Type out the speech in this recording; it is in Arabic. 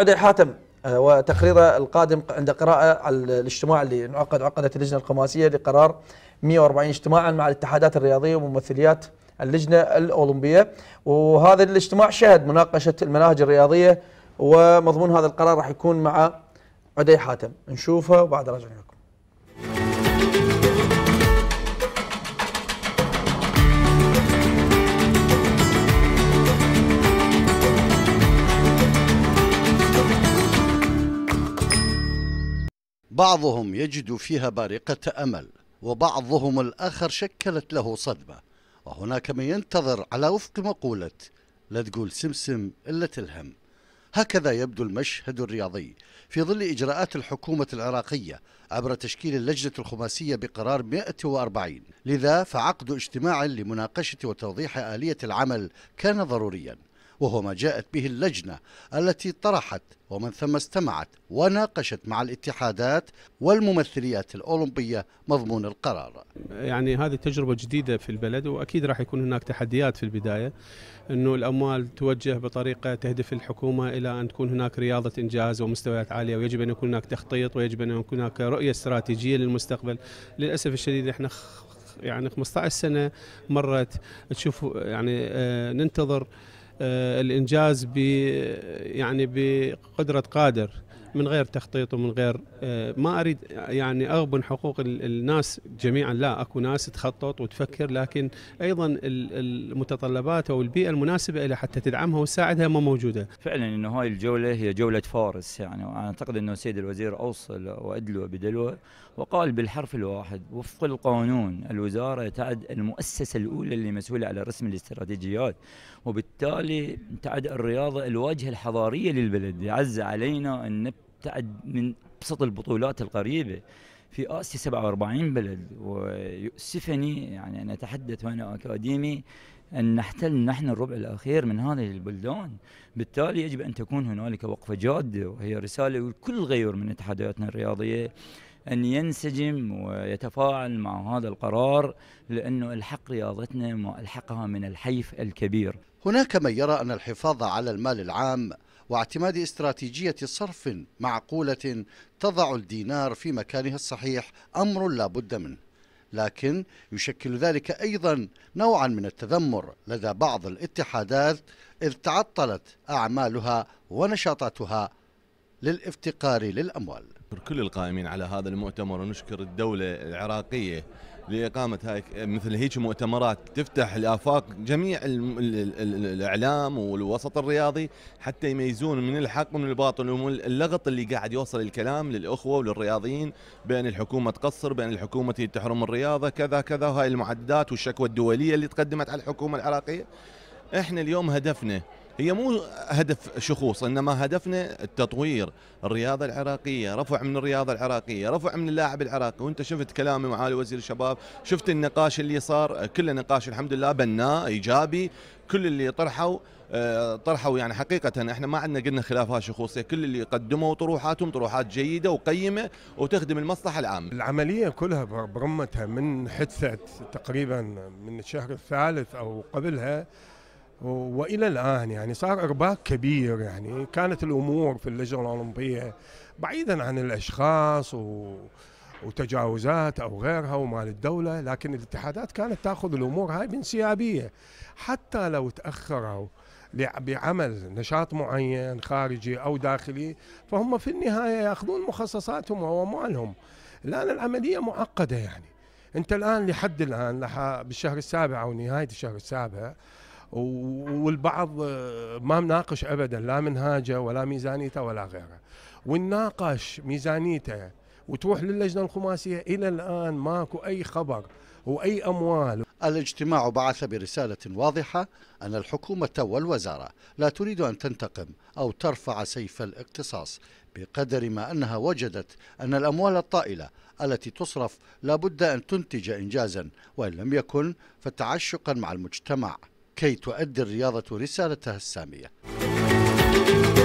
عدي حاتم آه، وتقريره القادم عند قراءة على الاجتماع اللي انعقد عقدت اللجنة الخماسية لقرار 140 اجتماعا مع الاتحادات الرياضية وممثليات اللجنة الأولمبية وهذا الاجتماع شهد مناقشة المناهج الرياضية ومضمون هذا القرار راح يكون مع عدي حاتم نشوفه وبعد راجع لكم بعضهم يجد فيها بارقة أمل وبعضهم الآخر شكلت له صدمة وهناك من ينتظر على وفق مقولة لا تقول سمسم إلا تلهم هكذا يبدو المشهد الرياضي في ظل إجراءات الحكومة العراقية عبر تشكيل اللجنة الخماسية بقرار 140 لذا فعقد اجتماع لمناقشة وتوضيح آلية العمل كان ضرورياً وهو ما جاءت به اللجنة التي طرحت ومن ثم استمعت وناقشت مع الاتحادات والممثليات الأولمبية مضمون القرار يعني هذه تجربة جديدة في البلد وأكيد راح يكون هناك تحديات في البداية أنه الأموال توجه بطريقة تهدف الحكومة إلى أن تكون هناك رياضة إنجاز ومستويات عالية ويجب أن يكون هناك تخطيط ويجب أن يكون هناك رؤية استراتيجية للمستقبل للأسف الشديد إحنا يعني 15 سنة مرت تشوف يعني آه، ننتظر آه، الانجاز ب يعني بقدره قادر من غير تخطيط ومن غير آه، ما اريد يعني اغبن حقوق الناس جميعا لا اكو ناس تخطط وتفكر لكن ايضا المتطلبات او البيئه المناسبه لها حتى تدعمها وتساعدها ما موجوده. فعلا انه هاي الجوله هي جوله فارس يعني اعتقد انه السيد الوزير اوصل وادلو بدلوه وقال بالحرف الواحد وفق القانون الوزاره تعد المؤسسه الاولى اللي مسؤوله على رسم الاستراتيجيات وبالتالي تعد الرياضه الواجهه الحضاريه للبلد يعز علينا ان نبقى تعد من ابسط البطولات القريبه في اسيا 47 بلد ويؤسفني يعني ان اتحدث وانا اكاديمي ان نحتل نحن الربع الاخير من هذه البلدان، بالتالي يجب ان تكون هنالك وقفه جاده وهي رساله لكل غير من اتحاداتنا الرياضيه ان ينسجم ويتفاعل مع هذا القرار لانه الحق رياضتنا ما الحقها من الحيف الكبير. هناك من يرى ان الحفاظ على المال العام واعتماد استراتيجية صرف معقولة تضع الدينار في مكانه الصحيح أمر لا بد منه لكن يشكل ذلك أيضا نوعا من التذمر لدى بعض الاتحادات إذ تعطلت أعمالها ونشاطاتها للافتقار للأموال نشكر كل القائمين على هذا المؤتمر ونشكر الدولة العراقية لإقامة هاي مثل هيك مؤتمرات تفتح الآفاق جميع الإعلام والوسط الرياضي حتى يميزون من الحق ومن الباطل ومن اللغط اللي قاعد يوصل الكلام للأخوة وللرياضيين بأن الحكومة تقصر بأن الحكومة تحرم الرياضة كذا كذا وهاي المعدات والشكوى الدولية اللي تقدمت على الحكومة العراقية احنا اليوم هدفنا هي مو هدف شخوص انما هدفنا التطوير الرياضه العراقيه رفع من الرياضه العراقيه رفع من اللاعب العراقي وانت شفت كلامي معالي وزير الشباب شفت النقاش اللي صار كله نقاش الحمد لله بناء ايجابي كل اللي طرحوا آه، طرحوا يعني حقيقة احنا ما عندنا قلنا خلافات شخوصية كل اللي قدموا طروحاتهم طروحات جيدة وقيمة وتخدم المصلحة العامة العملية كلها برمتها من حدثت تقريبا من الشهر الثالث أو قبلها والى الان يعني صار ارباك كبير يعني كانت الامور في اللجنه الاولمبيه بعيدا عن الاشخاص و وتجاوزات او غيرها ومال الدوله لكن الاتحادات كانت تاخذ الامور هاي بانسيابيه حتى لو تاخروا بعمل نشاط معين خارجي او داخلي فهم في النهايه ياخذون مخصصاتهم واموالهم الان العمليه معقده يعني انت الان لحد الان بالشهر السابع او نهايه الشهر السابع والبعض ما مناقش ابدا لا منهاجه ولا ميزانيته ولا غيره والناقش ميزانيته وتروح للجنه الخماسيه الى الان ماكو اي خبر واي اموال الاجتماع بعث برسالة واضحة أن الحكومة والوزارة لا تريد أن تنتقم أو ترفع سيف الاقتصاص بقدر ما أنها وجدت أن الأموال الطائلة التي تصرف لابد أن تنتج إنجازا وإن لم يكن فتعشقا مع المجتمع كي تؤدي الرياضة رسالتها السامية